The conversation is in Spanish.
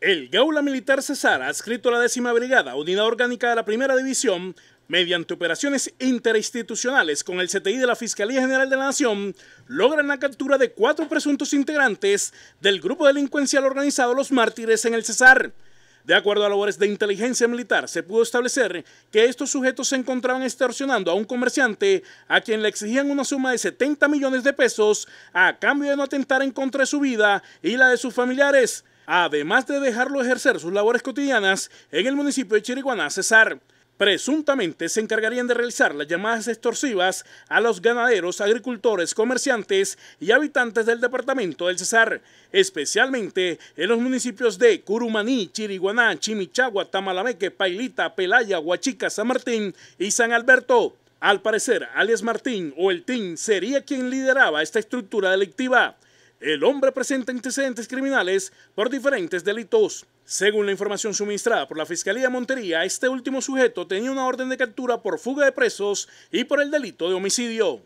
El Gaula Militar Cesar, adscrito a la décima brigada, unidad orgánica de la primera división, mediante operaciones interinstitucionales con el CTI de la Fiscalía General de la Nación, logran la captura de cuatro presuntos integrantes del grupo delincuencial organizado Los Mártires en el Cesar. De acuerdo a labores de inteligencia militar, se pudo establecer que estos sujetos se encontraban extorsionando a un comerciante a quien le exigían una suma de 70 millones de pesos a cambio de no atentar en contra de su vida y la de sus familiares, además de dejarlo ejercer sus labores cotidianas en el municipio de Chiriguaná, Cesar presuntamente se encargarían de realizar las llamadas extorsivas a los ganaderos, agricultores, comerciantes y habitantes del departamento del Cesar, especialmente en los municipios de Curumaní, Chiriguaná, Chimichagua, Tamalameque, Pailita, Pelaya, Huachica, San Martín y San Alberto. Al parecer, alias Martín o el TIN sería quien lideraba esta estructura delictiva el hombre presenta antecedentes criminales por diferentes delitos. Según la información suministrada por la Fiscalía de Montería, este último sujeto tenía una orden de captura por fuga de presos y por el delito de homicidio.